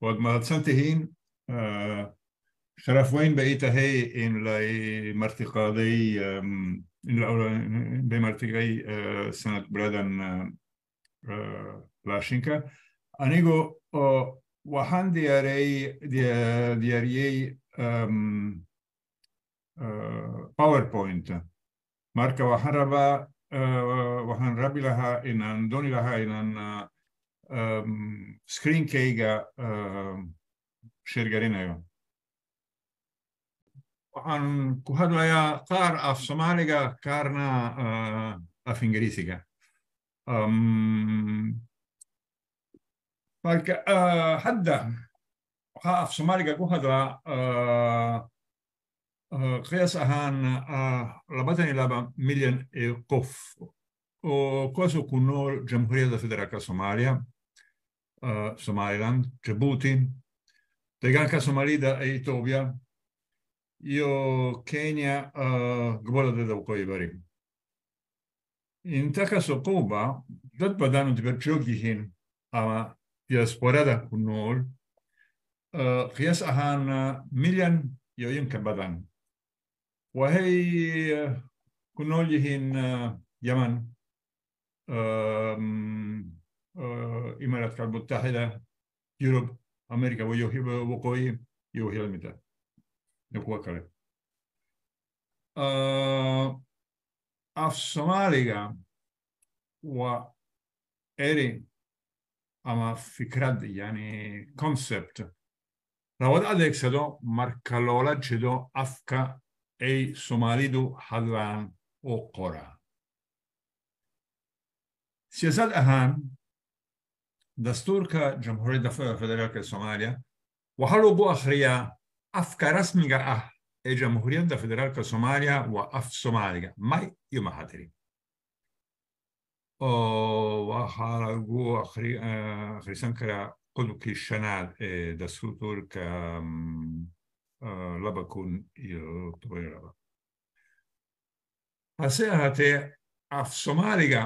وقت ما تنتهين آه، خلاف وين بقيت هي إن لا لاي مرتقالي بمرتقالي آه، سنة بلادن آه، لاشينكا أنيجو وحن دياري دياري باوربوينت ماركا وحن ربا وحن ربي لها إن دوني لها إن um, screenkayga um, sheergarinayo waxaan ku hadlayaa qaar af soomaaliga qaarna uh, af ingiriisiga um, marka uh, hadda waxaa af soomaaliga ku hadlaa uh, qiyaas ahaan labatan iyo laba milyan ee qof oo kuwaasoo ku nool jamhuuriyadda federaalka soomaaliya uh, Somaliland, Djibouti, Teganka Somalida e Etiopia. Io Kenya, uh, govorim, da u koji verim. In taka soqoba, dad badanu tiberċugjihin ama jasporada kunnol, qiyas uh, aħan miljan jew jinkan badan. Wahej kunnol jihin uh, Yaman, um, الإمارات المتحدة يوروب أمريكا ويوهب وقوي يوهب المتحدة نقوى af Soomaaliga waa eri ama fikrad yani concept lawad adeegsado marka loola jedo afka ay soomaalidu hadlaan oo qoraan siyaasad ahaan دستور کە جمهوری فدەرال کە سۆمالیا و هەڵو بۆ ئەخریا ئەفکە ڕسمیگە ئە جمهوریت دە فدەرال کە سۆمالیا و ئەف سۆمالیگە مای یمە هاتری حالگو خریسم کرا قلکی شەنال دەسووتور کە لە بەکوون تۆێرەوە هەسێ هاتێ ئەف سۆمالیگە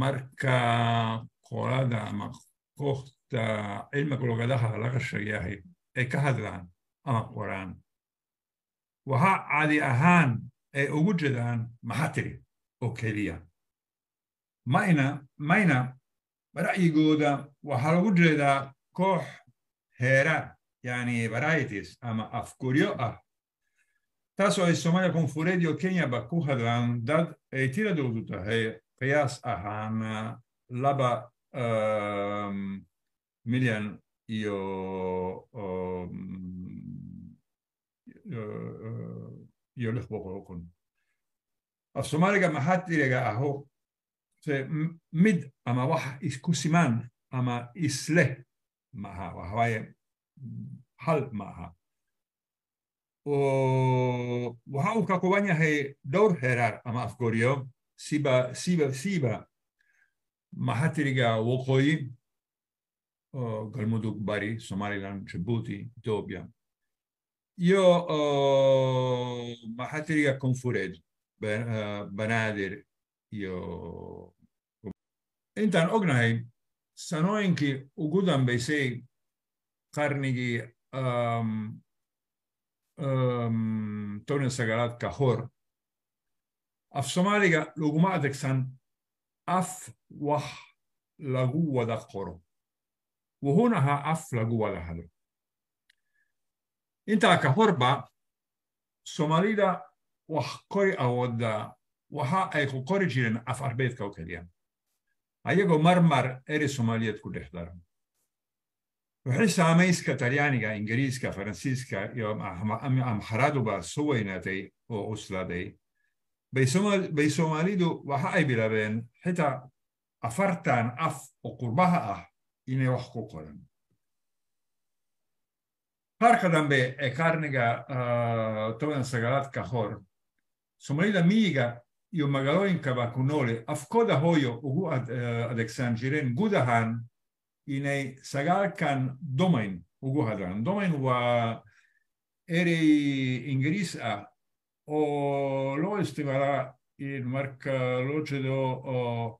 مرکە قۆرادامە kooxda cilmiga luqadaha laga sheeyahay ay ka hadlaan ama qoraan waxa cadi ahaan ay ugu jedaan maxatig oo keliya mana mayna ra'yigooda waxaa lagu jeedaa koox heera yani varieties ama afguryo ah taasoo ay soomaaliya koonfureed iyo kenyaba ku hadlaan dad ay tiradoodu tahay qiyaas ahaan laba um, ehm, Miljan iyo um, ehm, iyo eh, lix boqol oo kun af soomaaliga maxaa tiriga aho se mid ama wax isku siman ama isleh ma aha waxawaaye hal ma aha waxa uu ka wanya he dhowr herar ama afgorio siba siba siba maxaa tirigaa waqooyi galmudug bari somaliland jabuuti ethiopia iyo maxaa konfured banadir eh, banaadir intan intaan ognahay ugudan ugu dambaysay qarnigii um, um, toni kahor af somaliga laguma adegsan af wax lagu wada qoro wuxuuna ahaa af lagu wada hado intaa ka horba soomaalida wax qori awooda waxa ay ku qori jireen af arbeedka oo keliya ayagoo marmar eri soomaaliyeed ku dhex daran wixii saamayska talyaaniga ingiriiska faransiiska iyo amxaraduba soo weynaatay oo cuslaaday bei Somal, bay soomaalidu waxa ay bilaabeen xitaa afartan af oo qurbaha ah inay wax ku qoran qaarka dambe ee qarniga toban sagaalaad ka hor soomaalida miyiga iyo magaalooyinkaba ku noole afkooda hooyo ugu adeegsan jireen guud ahaan inay sagaalkan domain ugu hadlaan domain waa erey ingiriis ah loistivara ilmarka eh, loo jeedo eh,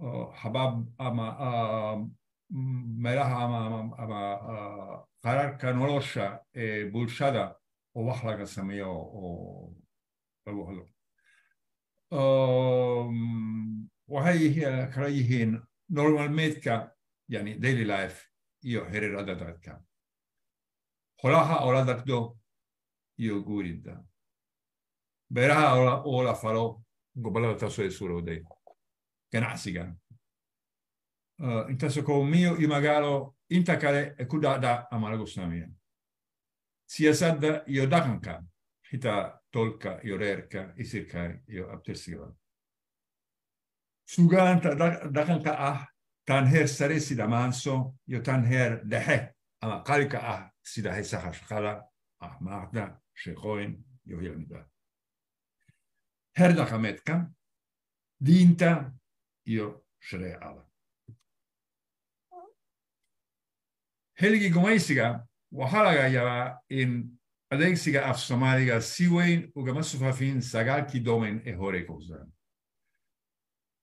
eh, habaab ama meelaha ama qaraarka nolosha ee bulshada oo wax laga sameeyo oo lagu hadlo waxay kala yihiin normalmeedka yani daily life iyo xiriirada dadka holaha oo la dagdo iyo guurida beeraha oo la falo gobollada taasoo suurowday ganacsiga intaasoo koomiyo iyo magaalo inta kale ku dhacda ama lagu sameeya siyaasadda iyo dhaqanka xitaa tolka iyo reerka isirka iyo abtirsiga sugaanta dhaqanka ah tan heer sare sida maanso iyo tan heer dhexe ama qalibka ah sida haysaha shaqada ahmaaqda sheekooyin iyo hilmida herdaga metka, dinta io shareecada xilligii gumaysiga waxaa laga yaabaa in adeegsiga af soomaaliga si weyn ugama sufaafin sagaalkii domain ee horey ku se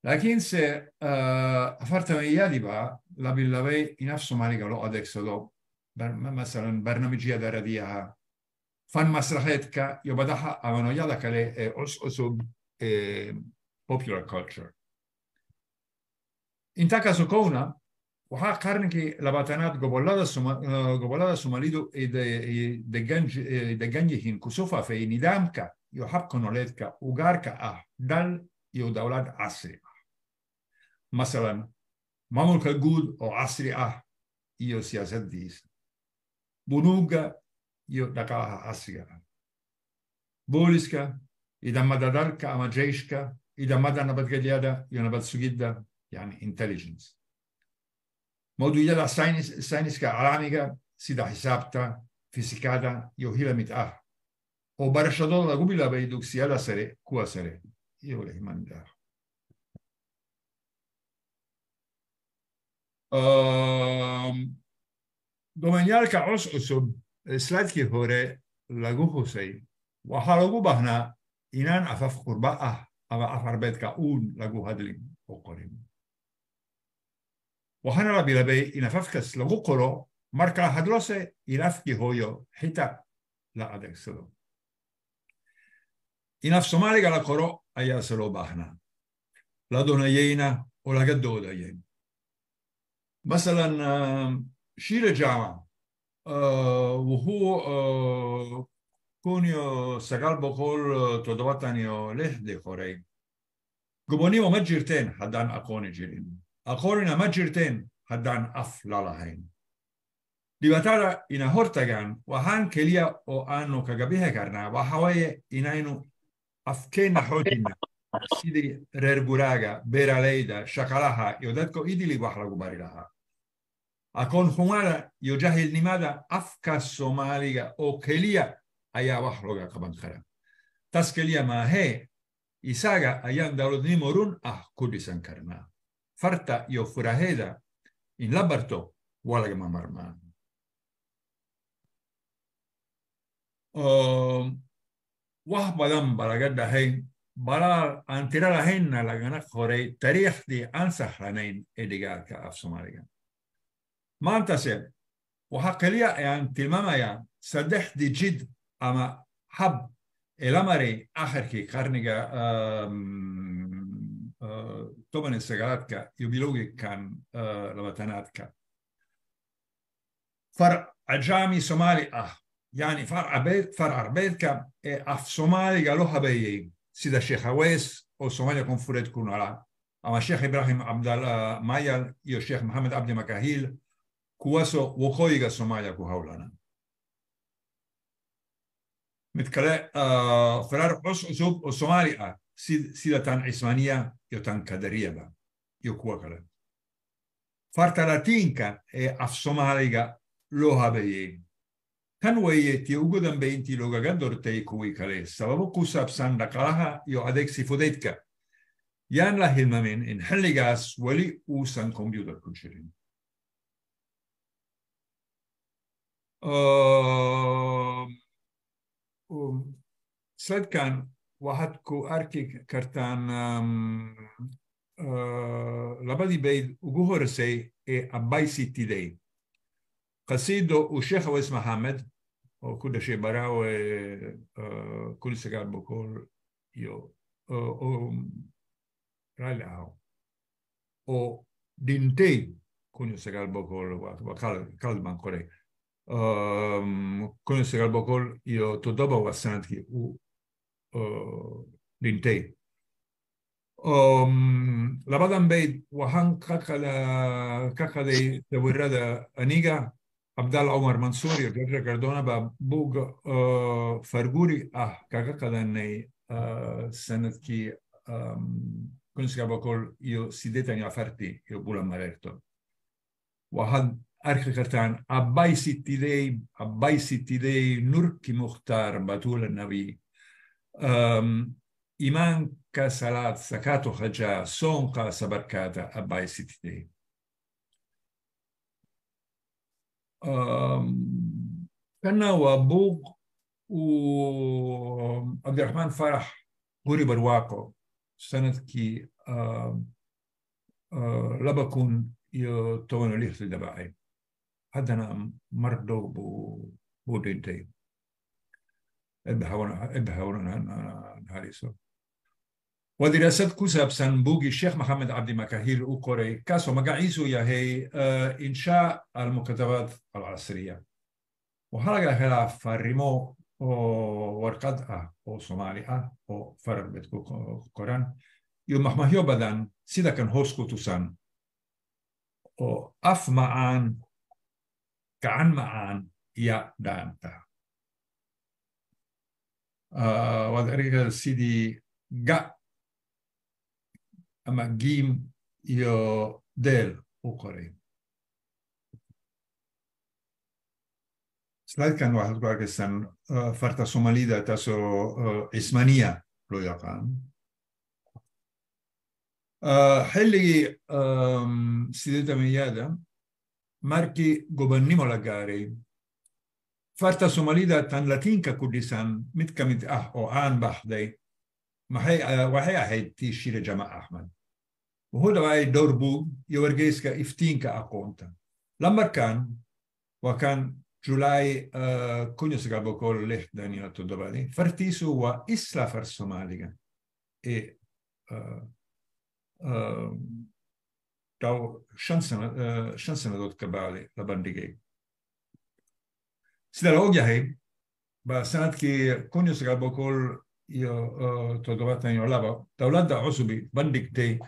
laakiinse eh, afartamayadiba la bilabay in af soomaaliga loo adeegsado masalan barnaamijyada radiyaha fan masraheedka iyo badaha abanooyada ah, kale ee eh, eh, cuscusub popular culture intaa ka sokowna waxaa qarninkii labaatanaad gobollada eh, somalidu ay degan yihiin kusu faafay nidaamka iyo habka noleedka u gaarka ah dal iyo dowlad casri ah masalan maamulka guud oo casri ah iyo siyaasadiisa bunuuga iyo dhaqaalaha casriga ah booliska ciidamada dalka ama jeyshka ciidamada nabadgelyada iyo nabad yani intelligence mawduucyada sayniska calaamiga sida xisaabta fisikada iyo hila mid ah oo barashadooda lagu bilaabay dugsiyada sare kuwa sare iyo lixma mid cos cusub slaidkii hore lagu xusay waxaa lagu baahnaa inaan afaf qurba ah ama afarbeedka ah uun lagu hadlin oo qorin waxaana la bilabay in afafkas lagu qoro markaa hadlose in afkii hooyo xita la adeegsado in af soomaaliga la qoro ayaase loo baahnaa la doonayeyna oo laga doodayay masalan ah, shiire jaama wuxuu kun iyo sagaal boqol toddobatan iyo lixdii horay gobonimo ma jirteen haddaan aqooni jirin aqoonina ma jirteen haddaan af la lahayn dhibatada ina hortagaan waxaan keliya oo aanu kaga bixi karnaa waxa weeye inaynu afkeenna xoojina sidii reer guraaga beeralayda shaqalaha iyo dadka idili wax lagu aqoon xumada iyo jahilnimada afka soomaaliga oo keliya ayaa wax looga qaban karaa taas keliya maahee isaga ayaan dowladnimo run ah ku dhisan karnaa farta iyo furaheeda in la barto waa lagama marmaan um, wax badan ba laga dhahay balaal aan tira lahaynna lagana qoray taariikhdii aan sahranayn ee af soomaaliga maantase waxaa keliya ayaan tilmaamayaa saddexdii jid ama hab elamari akhirkii qarniga toban iyo sagaalaadka iyo bilowgii kan labatanaadka farc ajami somali ah yani farc arbeedka ee af soomaaliga loo habeeyey sida sheekh hawees oo soomaaliya koonfureed ku noolaa ama sheekh ibrahim abdallah mayal iyo sheekh maxamed abdi makahil kuwaasoo waqooyiga soomaaliya ku howlana mid kale firaar cus cusub oo soomaali ah sida tan cismaniya iyo tan kadariyaba iyo kuwo kale farta latiinka ee af soomaaliga loo habeeyey tan weeye tii ugu dambayntii loogaga dortay kuwii kale sababo ku saabsan dhaqalaha iyo adeegsi fudaydka yaan la hilmamin in xilligaas weli uusan kombyuter ku jirin Ehm, um, slidkan waxaad ku arki kartaan um, uh, labadii bayd ugu horreysay ee abicitiday qasiido uu sheekh aways maxamed oo ku dhashay e baraawe uh, kun uh, um, sagaal boqol iyo raalli ahaw oo dhintay kun iyo sagaal boqol waa qalad baan qoray kojom ehm, eh, ehm, se alkohol je to dobava sanatki u uh, lintej. Um, labadan bayd waxaan ka qaday sawirada aniga cabdal cumar mansuur iyo garsha gardona baa buug uh, eh, farguri ah kaga qadanay uh, eh, sanadkii ehm, um, kun sagaal boqol iyo siddeetan iyo afartii iyo bula mareerto waa had argegartaan, abbay sittidei, abbay sittidei, nurki muhtar, batul nabi. Um, iman ka salat, sakato haja, son ka sabarkata, abbay sittidei. Um, كنا وابوق وعبد الرحمن فرح غرب الواقع سنة كي آه آه لبكون يتوانو ليه في الدبائي haddana mar dhow buu dhintay eebba hawlanhariso waa diraasad ku saabsan buugii sheekh maxamed cabdi makahir u qoray kaasoo magaciisu yahay inshaa almuktatabaat alcasriya waxaa laga helaa farimo oo warqad ah oo soomaali ah oo farar bad ku qoran iyo maxmahyo badan sida kan hoos ku tusan oo af macaan kanmaan iyo dhaanta ah, waad ereyga sidii ga ama giim iyo deel u qoray slidekan waxaad ku arkaysaan farta eh, somalida taasoo cismaniya eh, loo yaqaan xilligii ah, ehm, sideetamiyada marki gobernimo la gare. Farta Somalida tan Latinka Kurdistan mid ka mid ah oo aan baxday waxay ahayd tii Shire Jama Ahmed. Wuxuu dhaway dhowr buug iyo wargeyska iftiinka aqoonta. Lamarkan waa kan July eh, kun iyo sagaal boqol lixdan iyo toddobadii fartiisu waa isla far Soomaaliga ee eh, eh, dao shan sano eh, shan sannadood ka bacday la bandhigay sida la og yahay ba sanadkii kun iyo sagaal boqol iyo toddobaatan iyo laba dowladda cusubi bandhigtay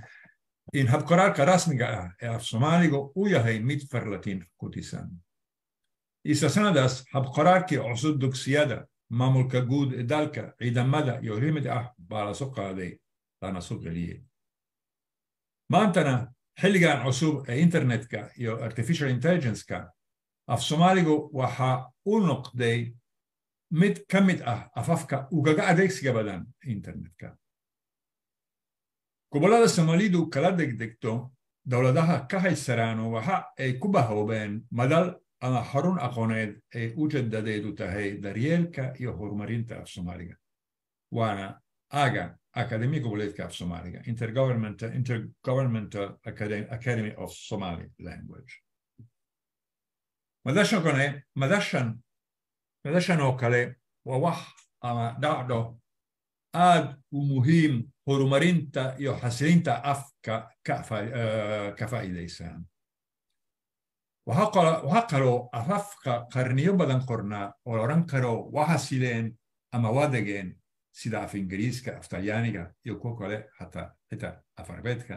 in habqaraarka rasmiga eh, ah ee af soomaaligu u yahay mid farlatin ku tisan isla sanadaas habqaraarkii cusub dugsiyada maamulka guud ee dalka ciidamada iyo limid ah baa la qaaday lana soo celiyey maantana xilligan cusub ee internetka iyo artificial intelligence ka af soomaaligu waxa u noqday mid ka mid ah afafka ugaga adeegsiga badan internetka gobollada soomaalidu kala degdegto dowladaha ka haysaraano waxa ay ku bahoobeen madal ama xarun aqooneed ay ujeedadeedu tahay daryeelka iyo horumarinta af soomaaliga waana aga Academic Bullet Cup Somaliga, Intergovernmental, Intergovernmental Academy, Academy of Somali Language. madashan madashan oo kale waa wax ama dhacdo aad u muhiim horumarinta iyo xasilinta afka ka faa'iidaysaan eh, waxaa kaloo afafka qarniyo badan qornaa oo la karo waa xasileen ama waa degeen Sidaaf-Ingiriiska, af-Talyaaniga, iyo kuwo kale hata xitaa af-Arbeedka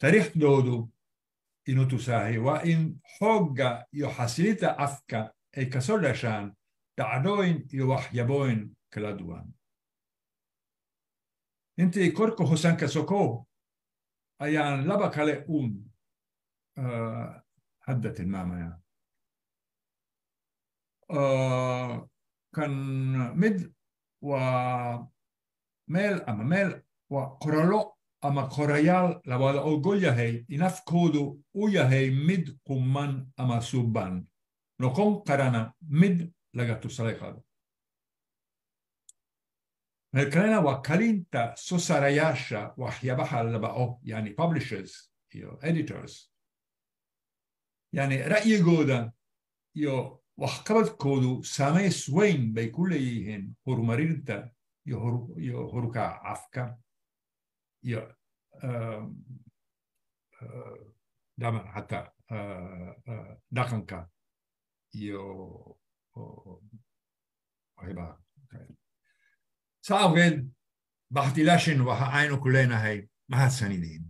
taariikhdoodu inuu tusaahay wa in hogga iyo xasilinta afka ay e kasoo dhashaan dhacdooyin iyo waxyabooyin kala duwan inti korka hosan ka sokow ayaan laba kale uun uh, hadda tilmaamaya uh, kan mid waa meel ama meel waa qoralo ama qorayaal la wada ogol yahay inafkoodu u yahay mid quman ama suban noqon karana mid laga tusale qaado meel kalena waa kalinta soo saarayaasha waxyaabaha publishers iyo editors yani ra'yigooda iyo waxqabadkoodu saamays weyn bay ku leeyihiin horumarinta iyo horukacafka iyo xataa dhaqanka iyo sa awgeed baxtilaashin waxa aynu ku leenahay mahadsanideen